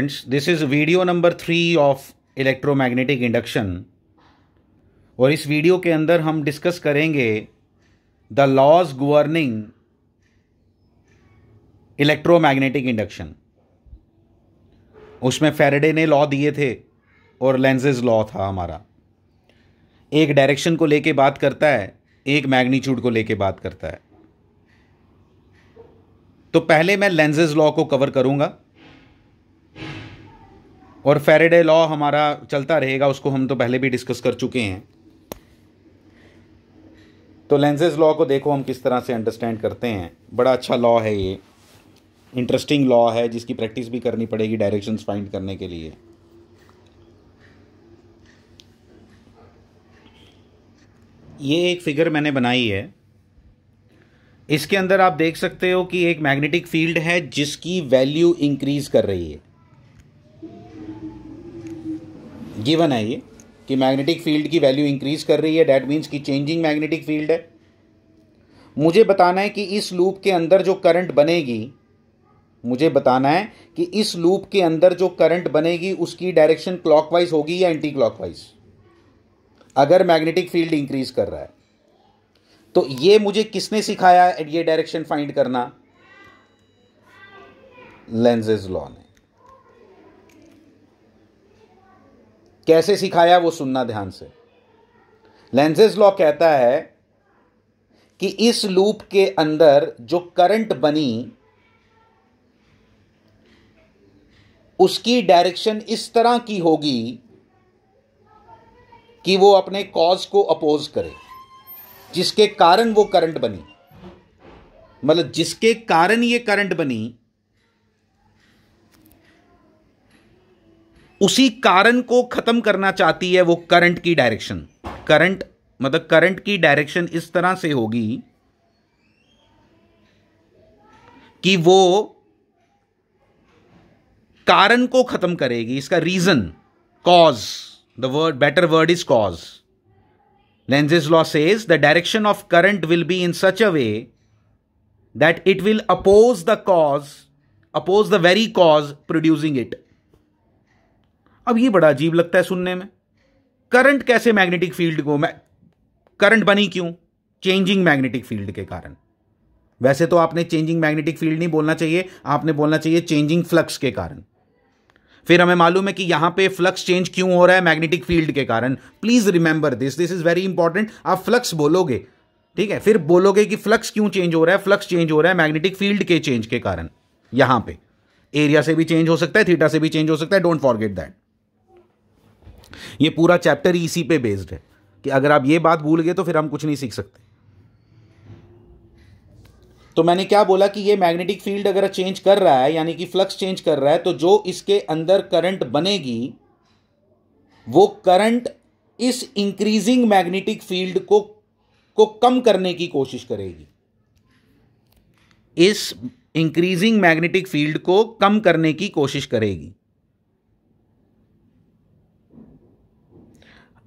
this is video number three of electromagnetic induction और इस video के अंदर हम डिस्कस करेंगे the laws governing electromagnetic induction उसमें फेरेडे ने लॉ दिए थे और लेंजेज लॉ था हमारा एक डायरेक्शन को लेके बात करता है एक मैग्नीट्यूड को लेके बात करता है तो पहले मैं लेंजेज लॉ को कवर करूंगा और फेरेडे लॉ हमारा चलता रहेगा उसको हम तो पहले भी डिस्कस कर चुके हैं तो लेंसेज लॉ को देखो हम किस तरह से अंडरस्टैंड करते हैं बड़ा अच्छा लॉ है ये इंटरेस्टिंग लॉ है जिसकी प्रैक्टिस भी करनी पड़ेगी डायरेक्शंस फाइंड करने के लिए ये एक फिगर मैंने बनाई है इसके अंदर आप देख सकते हो कि एक मैग्नेटिक फील्ड है जिसकी वैल्यू इंक्रीज कर रही है गिवन है ये कि मैग्नेटिक फील्ड की वैल्यू इंक्रीज कर रही है डैट मीन्स कि चेंजिंग मैग्नेटिक फील्ड है मुझे बताना है कि इस लूप के अंदर जो करंट बनेगी मुझे बताना है कि इस लूप के अंदर जो करंट बनेगी उसकी डायरेक्शन क्लॉकवाइज होगी या एंटी क्लॉकवाइज अगर मैग्नेटिक फील्ड इंक्रीज कर रहा है तो ये मुझे किसने सिखाया ये डायरेक्शन फाइंड करना लेंजेज लॉ ने कैसे सिखाया वो सुनना ध्यान से लेंजेस लॉ कहता है कि इस लूप के अंदर जो करंट बनी उसकी डायरेक्शन इस तरह की होगी कि वो अपने कॉज को अपोज करे जिसके कारण वो करंट बनी मतलब जिसके कारण ये करंट बनी उसी कारण को खत्म करना चाहती है वो करंट की डायरेक्शन करंट मतलब करंट की डायरेक्शन इस तरह से होगी कि वो कारण को खत्म करेगी इसका reason cause the word better word is cause Lenz's law says the direction of current will be in such a way that it will oppose the cause oppose the very cause producing it अब ये बड़ा अजीब लगता है सुनने में current कैसे magnetic field को करंट बनी क्यों चेंजिंग मैग्नेटिक फील्ड के कारण वैसे तो आपने चेंजिंग मैग्नेटिक फील्ड नहीं बोलना चाहिए आपने बोलना चाहिए चेंजिंग फ्लक्स के कारण फिर हमें मालूम है कि यहां पे फ्लक्स चेंज क्यों हो रहा है मैग्नेटिक फील्ड के कारण please remember this this is very important आप फ्लक्स बोलोगे ठीक है फिर बोलोगे कि फ्लक्स क्यों चेंज हो रहा है फ्लक्स चेंज हो रहा है मैग्नेटिक फील्ड के चेंज के कारण यहां पे एरिया से भी चेंज हो सकता है थीटा से भी चेंज हो सकता है डोंट फॉरगेट दैट ये पूरा चैप्टर इसी पे बेस्ड है कि अगर आप ये बात भूल गए तो फिर हम कुछ नहीं सीख सकते तो मैंने क्या बोला कि ये मैग्नेटिक फील्ड अगर चेंज कर रहा है यानी कि फ्लक्स चेंज कर रहा है तो जो इसके अंदर करंट बनेगी वो करंट इस इंक्रीजिंग मैग्नेटिक फील्ड को को कम करने की कोशिश करेगी इस इंक्रीजिंग मैग्नेटिक फील्ड को कम करने की कोशिश करेगी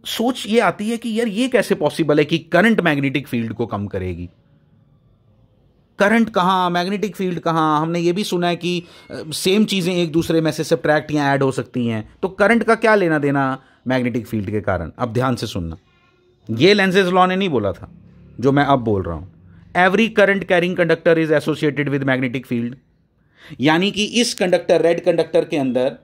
सोच ये आती है कि यार ये कैसे पॉसिबल है कि करंट मैग्नेटिक फील्ड को कम करेगी करंट कहाँ मैग्नेटिक फील्ड कहाँ हमने ये भी सुना है कि सेम चीज़ें एक दूसरे में से सब्ट्रैक्ट या ऐड हो सकती हैं तो करंट का क्या लेना देना मैग्नेटिक फील्ड के कारण अब ध्यान से सुनना ये लेंसेज लॉ ने नहीं बोला था जो मैं अब बोल रहा हूँ every current carrying conductor is associated with magnetic field यानी कि इस कंडक्टर रेड कंडक्टर के अंदर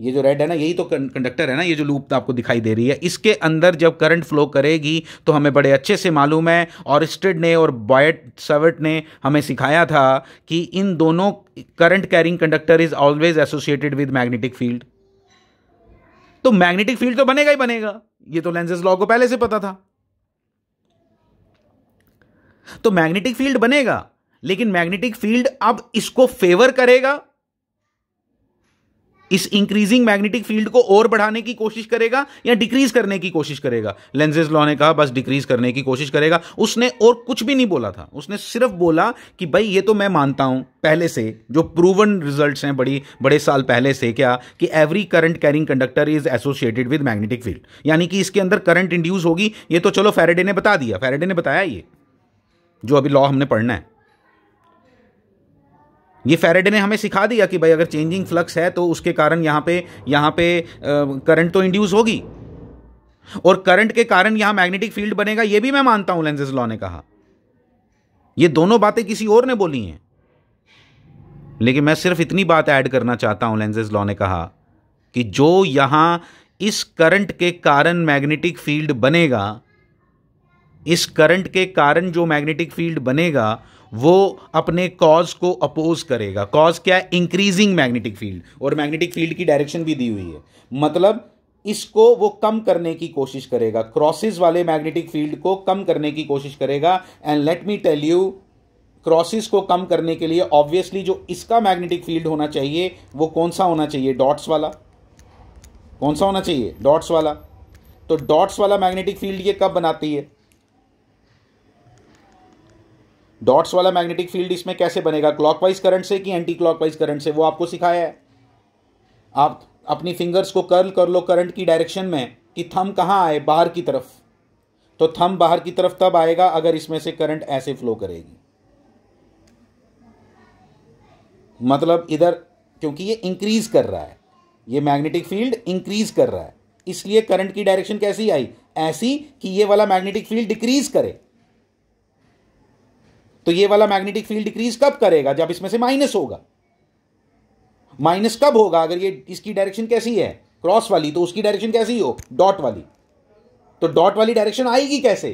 ये जो रेड है ना यही तो कंडक्टर है ना ये जो लूप तो आपको दिखाई दे रही है इसके अंदर जब करंट फ्लो करेगी तो हमें बड़े अच्छे से मालूम है और स्टेड ने और बॉयट सवर्ट ने हमें सिखाया था कि इन दोनों current carrying conductor is always associated with magnetic field तो मैग्नेटिक फील्ड तो बनेगा ही बनेगा ये तो लेंजेस लॉ को पहले से पता था तो मैग्नेटिक फील्ड बनेगा लेकिन मैग्नेटिक फील्ड अब इसको फेवर करेगा इस इंक्रीजिंग मैग्नेटिक फील्ड को और बढ़ाने की कोशिश करेगा या डिक्रीज करने की कोशिश करेगा लेंजेज लॉ ने कहा बस डिक्रीज करने की कोशिश करेगा उसने और कुछ भी नहीं बोला था उसने सिर्फ बोला कि भाई ये तो मैं मानता हूं पहले से जो प्रूवन रिजल्ट्स हैं बड़ी बड़े साल पहले से क्या कि every current carrying conductor is associated with magnetic field यानी कि इसके अंदर करंट इंड्यूस होगी ये तो चलो फेरेडे ने बता दिया फेरेडे ने बताया ये जो अभी लॉ हमने पढ़ना है ये फेरेडे ने हमें सिखा दिया कि भाई अगर चेंजिंग फ्लक्स है तो उसके कारण यहां पे यहां पे करंट तो इंड्यूस होगी और करंट के कारण यहां मैग्नेटिक फील्ड बनेगा ये भी मैं मानता हूं लेंजेस लॉ ने कहा ये दोनों बातें किसी और ने बोली हैं लेकिन मैं सिर्फ इतनी बात ऐड करना चाहता हूं लेंजेस लॉ ने कहा कि जो यहां इस करंट के कारण मैग्नेटिक फील्ड बनेगा इस करंट के कारण जो मैग्नेटिक फील्ड बनेगा वो अपने कॉज को अपोज करेगा कॉज क्या है इंक्रीजिंग मैग्नेटिक फील्ड और मैग्नेटिक फील्ड की डायरेक्शन भी दी हुई है मतलब इसको वो कम करने की कोशिश करेगा क्रॉसेस वाले मैग्नेटिक फील्ड को कम करने की कोशिश करेगा and let me tell you क्रॉसेस को कम करने के लिए ऑब्वियसली जो इसका मैग्नेटिक फील्ड होना चाहिए वो कौन सा होना चाहिए डॉट्स वाला कौन सा होना चाहिए डॉट्स वाला तो डॉट्स वाला मैग्नेटिक फील्ड ये कब बनाती है डॉट्स वाला मैग्नेटिक फील्ड इसमें कैसे बनेगा क्लॉकवाइज करंट से कि एंटी क्लॉकवाइज करंट से वो आपको सिखाया है आप अपनी फिंगर्स को कर्ल कर लो करंट की डायरेक्शन में कि थम कहाँ आए बाहर की तरफ तो थम बाहर की तरफ तब आएगा अगर इसमें से करंट ऐसे फ्लो करेगी मतलब इधर क्योंकि ये इंक्रीज कर रहा है ये मैग्नेटिक फील्ड इंक्रीज कर रहा है इसलिए करंट की डायरेक्शन कैसी आई ऐसी कि ये वाला मैग्नेटिक फील्ड डिक्रीज करे तो ये वाला मैग्नेटिक फील्ड डिक्रीज कब करेगा जब इसमें से माइनस होगा माइनस कब होगा अगर ये इसकी डायरेक्शन कैसी है क्रॉस वाली तो उसकी डायरेक्शन कैसी हो डॉट वाली तो डॉट वाली डायरेक्शन आएगी कैसे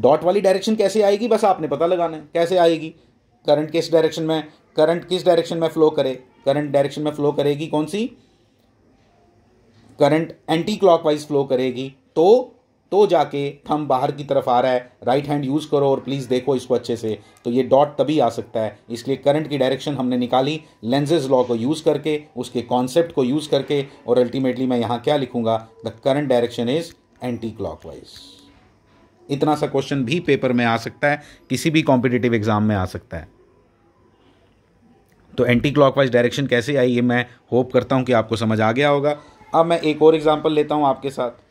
डॉट वाली डायरेक्शन कैसे आएगी बस आपने पता लगाना है कैसे आएगी करंट किस डायरेक्शन में करंट किस डायरेक्शन में फ्लो करे करंट डायरेक्शन में फ्लो करेगी कौन सी करंट एंटी क्लॉकवाइज फ्लो करेगी तो तो जाके थम बाहर की तरफ आ रहा है राइट हैंड यूज़ करो और प्लीज़ देखो इसको अच्छे से तो ये डॉट तभी आ सकता है इसलिए करंट की डायरेक्शन हमने निकाली लेंजेज लॉ को यूज़ करके उसके कॉन्सेप्ट को यूज़ करके और अल्टीमेटली मैं यहाँ क्या लिखूँगा the current direction is anti clock इतना सा क्वेश्चन भी पेपर में आ सकता है किसी भी कॉम्पिटेटिव एग्जाम में आ सकता है तो एंटी क्लॉकवाइज डायरेक्शन कैसे आई ये मैं होप करता हूँ कि आपको समझ आ गया होगा अब मैं एक और एग्जाम्पल लेता हूँ आपके साथ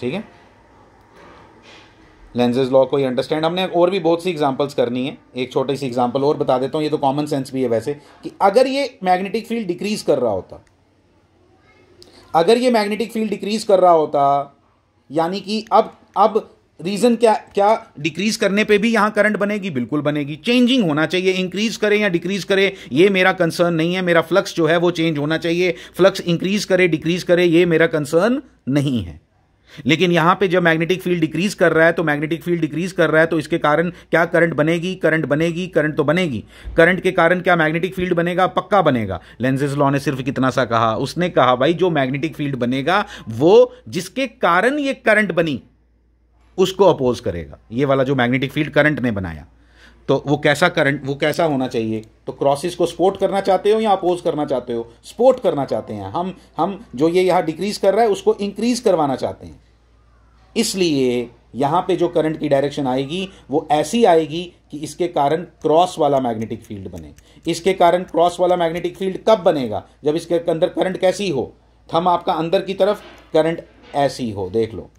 ठीक है लेंजेज लॉ को ही अंडरस्टैंड हमने और भी बहुत सी एग्जाम्पल्स करनी है एक छोटी सी एग्जाम्पल और बता देता हूँ ये तो कॉमन सेंस भी है वैसे कि अगर ये मैग्नेटिक फील्ड डिक्रीज कर रहा होता अगर ये मैग्नेटिक फील्ड डिक्रीज कर रहा होता यानी कि अब अब रीज़न क्या क्या डिक्रीज करने पे भी यहाँ करंट बनेगी बिल्कुल बनेगी चेंजिंग होना चाहिए इंक्रीज करे या डिक्रीज करे ये मेरा कंसर्न नहीं है मेरा फ्लक्स जो है वो चेंज होना चाहिए फ्लक्स इंक्रीज करे डिक्रीज करे ये मेरा कंसर्न नहीं है लेकिन यहां पे जब मैग्नेटिक फील्ड डिक्रीज कर रहा है तो मैग्नेटिक फील्ड डिक्रीज कर रहा है तो इसके कारण क्या करंट बनेगी करंट बनेगी करंट तो बनेगी करंट के कारण क्या मैग्नेटिक फील्ड बनेगा पक्का बनेगा लेंजेस लॉ ने सिर्फ कितना सा कहा उसने कहा भाई जो मैग्नेटिक फील्ड बनेगा वो जिसके कारण ये करंट बनी उसको अपोज करेगा ये वाला जो मैग्नेटिक फील्ड करंट ने बनाया तो वो कैसा करंट वो कैसा होना चाहिए तो क्रॉसिस को सपोर्ट करना चाहते हो या अपोज करना चाहते हो सपोर्ट करना चाहते हैं हम हम जो ये यहाँ डिक्रीज कर रहा है उसको इंक्रीज करवाना चाहते हैं इसलिए यहाँ पे जो करंट की डायरेक्शन आएगी वो ऐसी आएगी कि इसके कारण क्रॉस वाला मैग्नेटिक फील्ड बने इसके कारण क्रॉस वाला मैग्नेटिक फील्ड कब बनेगा जब इसके अंदर करंट कैसी हो थम आपका अंदर की तरफ करंट ऐसी हो देख लो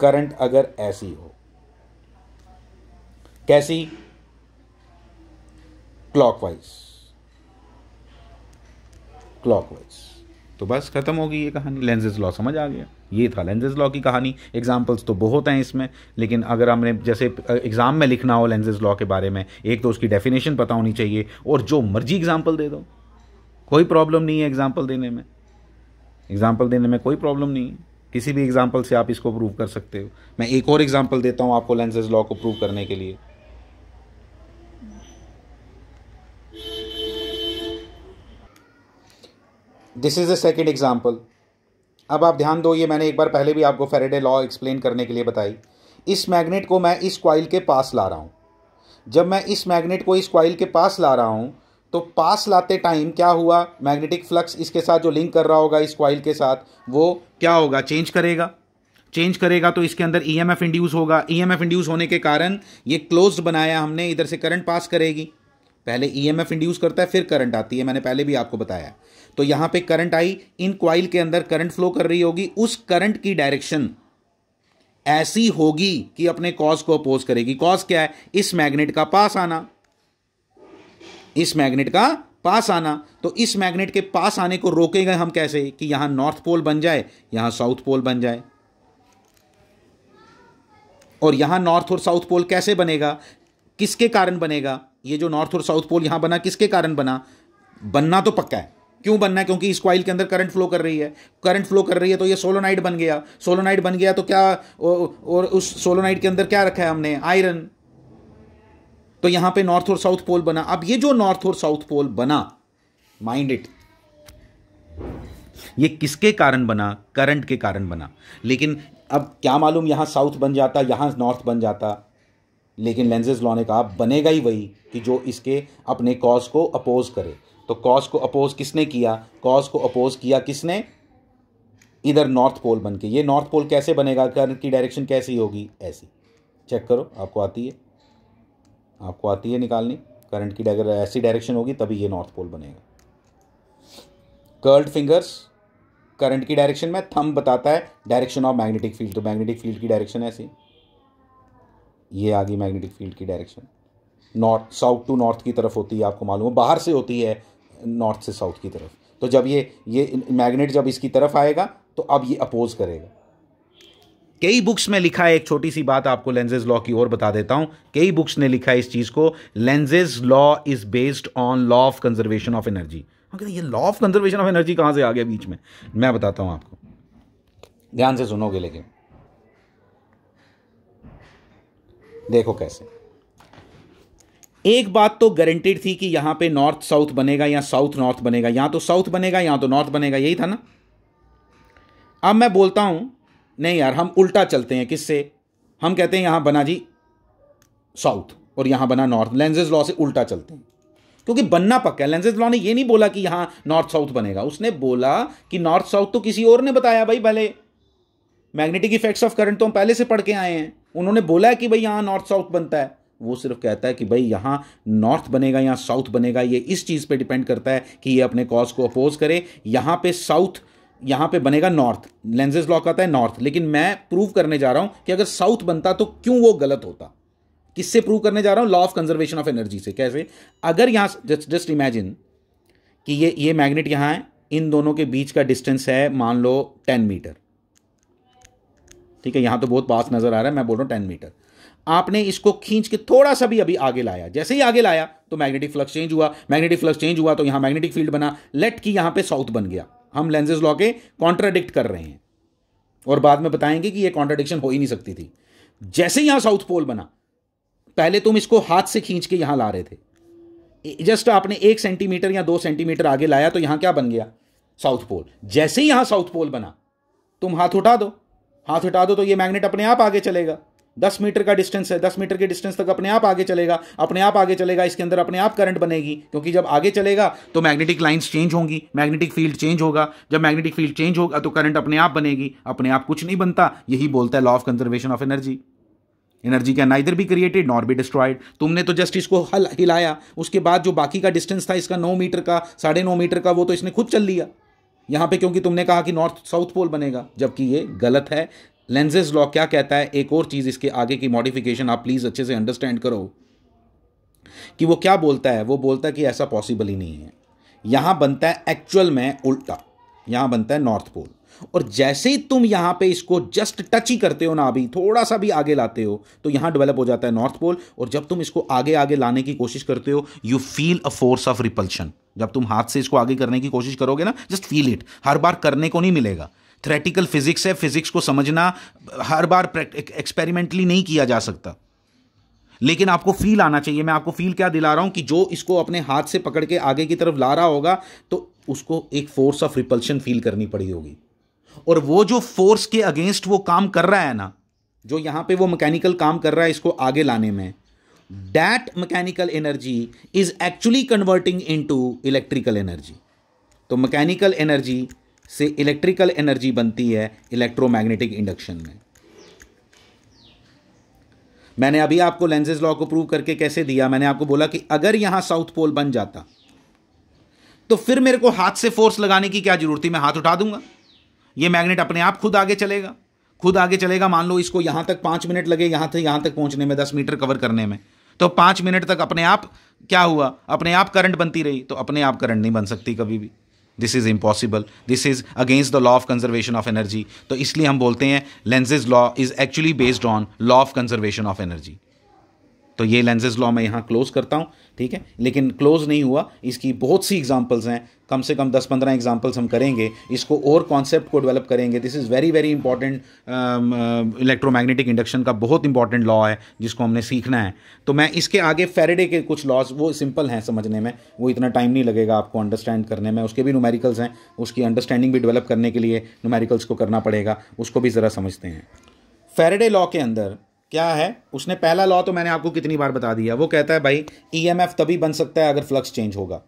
करंट अगर ऐसी हो कैसी क्लॉकवाइज क्लॉकवाइज तो बस खत्म होगी ये कहानी लेंजेज लॉ समझ आ गया ये था लेंजेज लॉ की कहानी एग्जाम्पल्स तो बहुत हैं इसमें लेकिन अगर हमने जैसे एग्जाम में लिखना हो लेंजेज लॉ के बारे में एक तो उसकी डेफिनेशन पता होनी चाहिए और जो मर्जी एग्जाम्पल दे दो कोई प्रॉब्लम नहीं है एग्जाम्पल देने में एग्जाम्पल देने में कोई प्रॉब्लम नहीं है किसी भी एग्जाम्पल से आप इसको प्रूव कर सकते हो मैं एक और एग्जाम्पल देता हूँ आपको लेंजेज लॉ को प्रूव करने के लिए this is the second example अब आप ध्यान दो ये मैंने एक बार पहले भी आपको फेरेडे लॉ एक्सप्लेन करने के लिए बताई इस मैग्नेट को मैं इस क्वाइल के पास ला रहा हूँ जब मैं इस मैग्नेट को इस क्वाइल के पास ला रहा हूँ तो पास लाते टाइम क्या हुआ मैग्नेटिक फ्लक्स इसके साथ जो लिंक कर रहा होगा इस क्वाइल के साथ वो क्या होगा चेंज करेगा चेंज करेगा तो इसके अंदर ई एम एफ इंड्यूस होगा ई एम एफ इंड्यूस होने के कारण ये क्लोज्ड बनाया हमने इधर से करंट पास करेगी पहले ई एम एफ इंड्यूस करता है फिर करंट आती है मैंने पहले भी आपको बताया तो यहां पे करंट आई इन क्वाइल के अंदर करंट फ्लो कर रही होगी उस करंट की डायरेक्शन ऐसी होगी कि अपने कॉज को अपोज करेगी कॉज क्या है इस मैग्नेट का पास आना इस मैग्नेट का पास आना तो इस मैग्नेट के पास आने को रोकेगा हम कैसे कि यहां नॉर्थ पोल बन जाए यहां साउथ पोल बन जाए और यहां नॉर्थ और साउथ पोल कैसे बनेगा किसके कारण बनेगा ये जो नॉर्थ और साउथ पोल यहाँ बना किसके कारण बना बनना तो पक्का है क्यों बनना है क्योंकि इस क्वाइल के अंदर करंट फ्लो कर रही है करंट फ्लो कर रही है तो ये सोलोनाइट बन गया सोलोनाइट बन गया तो क्या और उस सोलोनाइट के अंदर क्या रखा है हमने आयरन तो यहां पे नॉर्थ और साउथ पोल बना अब ये जो नॉर्थ और साउथ पोल बना माइंड इट ये किसके कारण बना करंट के कारण बना लेकिन अब क्या मालूम यहां साउथ बन जाता यहां नॉर्थ बन जाता लेकिन लेंजेज लॉ ने कहा बनेगा ही वही कि जो इसके अपने कॉज को अपोज करे तो कॉज को अपोज किसने किया कॉज को अपोज किया किसने इधर नॉर्थ पोल बन के ये नॉर्थ पोल कैसे बनेगा करंट की डायरेक्शन कैसी होगी ऐसी चेक करो आपको आती है आपको आती है निकालनी करंट की अगर ऐसी डायरेक्शन होगी तभी ये नॉर्थ पोल बनेगा कर्ल्ड फिंगर्स करंट की डायरेक्शन में थंब बताता है डायरेक्शन ऑफ मैग्नेटिक फील्ड तो मैग्नेटिक फील्ड की डायरेक्शन ऐसी ये आ गई मैग्नेटिक फील्ड की direction north south to north की तरफ होती है आपको मालूम है बाहर से होती है नॉर्थ से साउथ की तरफ तो जब ये ये मैग्नेट जब इसकी तरफ आएगा तो अब ये अपोज करेगा कई बुक्स में लिखा है एक छोटी सी बात आपको लेंजेज लॉ की ओर बता देता हूं कई बुक्स ने लिखा है इस चीज को Lenz's law is based on law of conservation of energy ये law of conservation of energy कहां से आ गया बीच में मैं बताता हूं आपको ध्यान से सुनोगे लेकिन देखो कैसे एक बात तो गारंटेड थी कि यहां पे नॉर्थ साउथ बनेगा या साउथ नॉर्थ बनेगा यहां तो साउथ बनेगा यहां तो नॉर्थ बनेगा यही था ना अब मैं बोलता हूं नहीं यार हम उल्टा चलते हैं किससे हम कहते हैं यहां बना जी साउथ और यहां बना नॉर्थ लेंजेज लॉ से उल्टा चलते हैं क्योंकि बनना पक्का है लेंजेज लॉ ने यह नहीं बोला कि यहां नॉर्थ साउथ बनेगा उसने बोला कि नॉर्थ साउथ तो किसी और ने बताया भाई भले मैग्नेटिक इफेक्ट्स ऑफ करंट तो हम पहले से पढ़ के आए हैं उन्होंने बोला है कि भाई यहाँ नॉर्थ साउथ बनता है वो सिर्फ कहता है कि भाई यहाँ नॉर्थ बनेगा या साउथ बनेगा ये इस चीज़ पे डिपेंड करता है कि ये अपने कॉज को अपोज करे यहाँ पे साउथ यहाँ पे बनेगा नॉर्थ लेंजेज लॉ कहता है नॉर्थ लेकिन मैं प्रूव करने जा रहा हूँ कि अगर साउथ बनता तो क्यों वो गलत होता किससे प्रूव करने जा रहा हूँ law of conservation of energy से कैसे अगर यहाँ जस्ट इमेजिन कि ये ये मैग्नेट यहाँ है इन दोनों के बीच का डिस्टेंस है मान लो टेन मीटर ठीक है यहाँ तो बहुत पास नज़र आ रहा है मैं बोल रहा हूँ टेन मीटर आपने इसको खींच के थोड़ा सा भी अभी आगे लाया जैसे ही आगे लाया तो मैग्नेटिक फ्लक्स चेंज हुआ मैग्नेटिक फ्लक्स चेंज हुआ तो यहाँ मैग्नेटिक फील्ड बना लेट की यहाँ पे साउथ बन गया हम लेंजेज लॉ के कॉन्ट्राडिक्ट कर रहे हैं और बाद में बताएंगे कि ये कॉन्ट्राडिक्शन हो ही नहीं सकती थी जैसे यहाँ साउथ पोल बना पहले तुम इसको हाथ से खींच के यहाँ ला रहे थे जस्ट आपने एक सेंटीमीटर या दो सेंटीमीटर आगे लाया तो यहाँ क्या बन गया साउथ पोल जैसे ही यहाँ साउथ पोल बना तुम हाथ उठा दो हाथ हटा दो तो ये मैग्नेट अपने आप आगे चलेगा दस मीटर का डिस्टेंस है दस मीटर के डिस्टेंस तक अपने आप आगे चलेगा अपने आप आगे चलेगा इसके अंदर अपने आप करंट बनेगी क्योंकि जब आगे चलेगा तो मैग्नेटिक लाइंस चेंज होंगी मैग्नेटिक फील्ड चेंज होगा जब मैग्नेटिक फील्ड चेंज होगा तो करंट अपने आप बनेगी अपने आप कुछ नहीं बनता यही बोलता है law of conservation of energy energy क्या नाइदर भी क्रिएटेड नॉर भी डिस्ट्रॉयड तुमने तो जस्ट इसको हल हिलाया उसके बाद जो बाकी का डिस्टेंस था इसका नौ मीटर का साढ़े नौ मीटर का वो तो इसने खुद चल लिया यहां पे क्योंकि तुमने कहा कि नॉर्थ साउथ पोल बनेगा जबकि ये गलत है लेंजेज लॉ क्या कहता है एक और चीज़ इसके आगे की मॉडिफिकेशन आप प्लीज़ अच्छे से अंडरस्टैंड करो कि वो क्या बोलता है वो बोलता है कि ऐसा पॉसिबल ही नहीं है यहां बनता है एक्चुअल में उल्टा यहाँ बनता है नॉर्थ पोल और जैसे ही तुम यहां पे इसको जस्ट टच ही करते हो ना अभी थोड़ा सा भी आगे लाते हो तो यहां डेवलप हो जाता है नॉर्थ पोल और जब तुम इसको आगे आगे लाने की कोशिश करते हो you feel a force of repulsion जब तुम हाथ से इसको आगे करने की कोशिश करोगे ना जस्ट फील इट हर बार करने को नहीं मिलेगा थ्रेटिकल फिजिक्स है फिजिक्स को समझना हर बार एक्सपेरिमेंटली नहीं किया जा सकता लेकिन आपको फील आना चाहिए मैं आपको फील क्या दिला रहा हूं कि जो इसको अपने हाथ से पकड़ के आगे की तरफ ला रहा होगा तो उसको एक फोर्स ऑफ रिपल्शन फील करनी पड़ी होगी और वो जो फोर्स के अगेंस्ट वो काम कर रहा है ना जो यहां पे वो मैकेनिकल काम कर रहा है इसको आगे लाने में that mechanical energy is actually converting into electrical energy तो मैकेनिकल एनर्जी से इलेक्ट्रिकल एनर्जी बनती है इलेक्ट्रोमैग्नेटिक इंडक्शन में मैंने अभी आपको लेंजेज लॉ को प्रूव करके कैसे दिया मैंने आपको बोला कि अगर यहां साउथ पोल बन जाता तो फिर मेरे को हाथ से फोर्स लगाने की क्या जरूरत थी मैं हाथ उठा दूंगा ये मैग्नेट अपने आप खुद आगे चलेगा खुद आगे चलेगा मान लो इसको यहाँ तक पाँच मिनट लगे यहाँ से यहाँ तक पहुँचने में दस मीटर कवर करने में तो पाँच मिनट तक अपने आप क्या हुआ अपने आप करंट बनती रही तो अपने आप करंट नहीं बन सकती कभी भी this is impossible this is against the law of conservation of energy तो इसलिए हम बोलते हैं Lenz's law is actually based on law of conservation of energy तो ये लेंजेज लॉ मैं यहाँ क्लोज करता हूँ ठीक है लेकिन क्लोज नहीं हुआ इसकी बहुत सी एग्जांपल्स हैं कम से कम 10-15 एग्जांपल्स हम करेंगे इसको और कॉन्सेप्ट को डेवलप करेंगे this is very very important electromagnetic induction का बहुत इंपॉर्टेंट लॉ है जिसको हमने सीखना है तो मैं इसके आगे फेरेडे के कुछ लॉज वो सिंपल हैं समझने में वो इतना टाइम नहीं लगेगा आपको अंडरस्टैंड करने में उसके भी नुमेरिकल्स हैं उसकी अंडरस्टैंडिंग भी डेवलप करने के लिए नुमेरिकल्स को करना पड़ेगा उसको भी ज़रा समझते हैं फेरेडे लॉ के अंदर क्या है उसने पहला लॉ तो मैंने आपको कितनी बार बता दिया वो कहता है भाई ईएमएफ e तभी बन सकता है अगर फ्लक्स चेंज होगा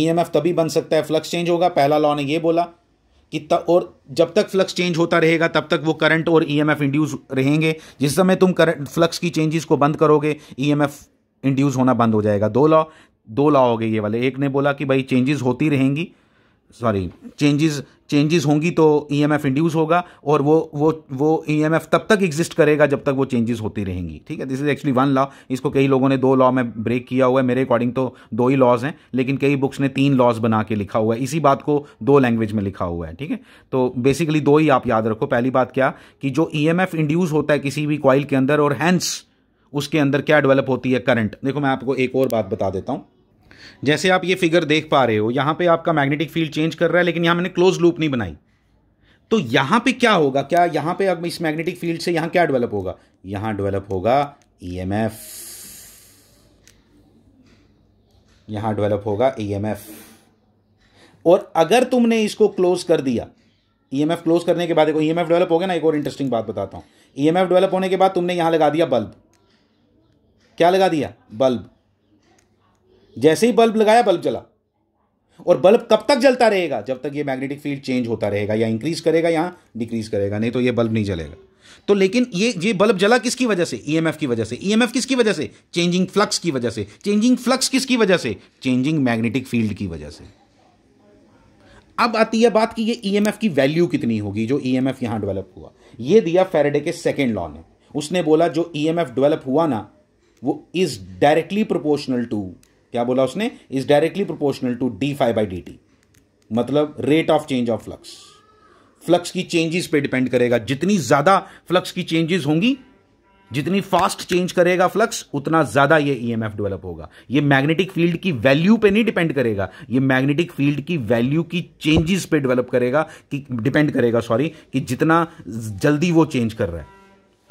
ईएमएफ e तभी बन सकता है फ्लक्स चेंज होगा पहला लॉ ने ये बोला कि त, और जब तक फ्लक्स चेंज होता रहेगा तब तक वो करंट और ईएमएफ e इंड्यूस रहेंगे जिस समय तुम करंट फ्लक्स की चेंजेस को बंद करोगे ईएमएफ इंड्यूस होना बंद हो जाएगा दो लॉ दो लॉ हो गए ये वाले एक ने बोला कि भाई चेंजेस होती रहेंगी सॉरी चेंजेस चेंजेस होंगी तो ई एम एफ इंड्यूस होगा और वो वो वो ई एम एफ तब तक एग्जिस्ट करेगा जब तक वो चेंजेस होती रहेंगी ठीक है this is actually one law इसको कई लोगों ने दो लॉ में ब्रेक किया हुआ है मेरे अकॉर्डिंग तो दो ही लॉज हैं लेकिन कई बुक्स ने तीन लॉज बना के लिखा हुआ है इसी बात को दो लैंग्वेज में लिखा हुआ है ठीक है तो बेसिकली दो ही आप याद रखो पहली बात क्या कि जो ई एम एफ इंड्यूस होता है किसी भी कॉइल के अंदर और हैंस उसके अंदर क्या डेवलप होती है करंट देखो मैं आपको एक और बात बता देता हूँ जैसे आप ये फिगर देख पा रहे हो यहाँ पे आपका मैग्नेटिक फील्ड चेंज कर रहा है लेकिन यहाँ मैंने क्लोज लूप नहीं बनाई तो यहाँ पे क्या होगा क्या यहाँ पे अब इस मैग्नेटिक फील्ड से यहाँ क्या डेवलप होगा यहाँ डेवलप होगा ईएमएफ e यहाँ डेवलप होगा ईएमएफ e और अगर तुमने इसको क्लोज कर दिया ईएमएफ e क्लोज करने के बाद देखो ईएमएफ डेवलप हो गया ना एक और इंटरेस्टिंग बात बताता हूँ ईएमएफ डेवलप होने के बाद तुमने यहाँ लगा दिया बल्ब क्या लगा दिया बल्ब जैसे ही बल्ब लगाया बल्ब जला और बल्ब कब तक जलता रहेगा जब तक ये मैग्नेटिक फील्ड चेंज होता रहेगा या इंक्रीज करेगा या डिक्रीज करेगा नहीं तो ये बल्ब नहीं जलेगा तो लेकिन ये ये बल्ब जला किसकी वजह से ईएमएफ e की वजह से ईएमएफ e किसकी वजह से चेंजिंग फ्लक्स की वजह से चेंजिंग फ्लक्स किसकी वजह से चेंजिंग मैग्नेटिक फील्ड की वजह से अब आती है बात कि ये ईएमएफ e की वैल्यू कितनी होगी जो ईएमएफ यहां डेवलप हुआ ये दिया फेरेडे के सेकेंड लॉ ने उसने बोला जो ईएमएफ डेवलप हुआ ना वो इज डायरेक्टली प्रोपोर्शनल टू क्या बोला उसने is directly proportional to d phi by d t मतलब rate of change of flux flux की चेंजेस पे डिपेंड करेगा जितनी ज्यादा फ्लक्स की चेंजेस होंगी जितनी फास्ट चेंज करेगा फ्लक्स उतना ज्यादा ये ईएमएफ e डेवलप होगा ये मैग्नेटिक फील्ड की वैल्यू पे नहीं डिपेंड करेगा ये मैग्नेटिक फील्ड की वैल्यू की चेंजेस पे डेवलप करेगा कि डिपेंड करेगा सॉरी कि जितना जल्दी वो चेंज कर रहा है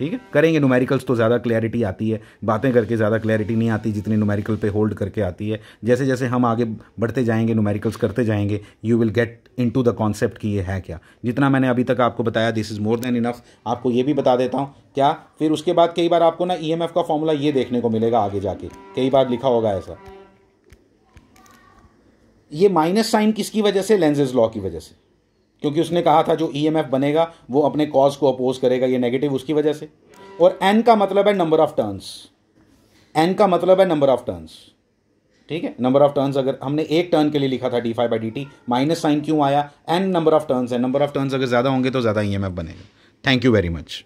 ठीक है करेंगे नुमेरिकल्स तो ज़्यादा क्लैरिटी आती है बातें करके ज़्यादा क्लैरिटी नहीं आती जितनी नुमेरिकल पे होल्ड करके आती है जैसे जैसे हम आगे बढ़ते जाएंगे नुमेरिकल्स करते जाएंगे you will get into the concept कि ये है क्या जितना मैंने अभी तक आपको बताया this is more than enough आपको ये भी बता देता हूँ क्या फिर उसके बाद कई बार आपको ना ई e का फॉर्मूला ये देखने को मिलेगा आगे जाके कई बार लिखा होगा ऐसा ये माइनस साइन किसकी वजह से लेंजेज लॉ की वजह से क्योंकि उसने कहा था जो ई e बनेगा वो अपने कॉज को अपोज करेगा ये नेगेटिव उसकी वजह से और एन का मतलब है नंबर ऑफ टर्न्स एन का मतलब है नंबर ऑफ टर्न्स ठीक है नंबर ऑफ टर्न्स अगर हमने एक टर्न के लिए लिखा था d phi by d t minus sign क्यों आया एन नंबर ऑफ टर्न्स है नंबर ऑफ टर्न्स अगर ज़्यादा होंगे तो ज़्यादा ई e एम एफ बनेगा थैंक यू वेरी मच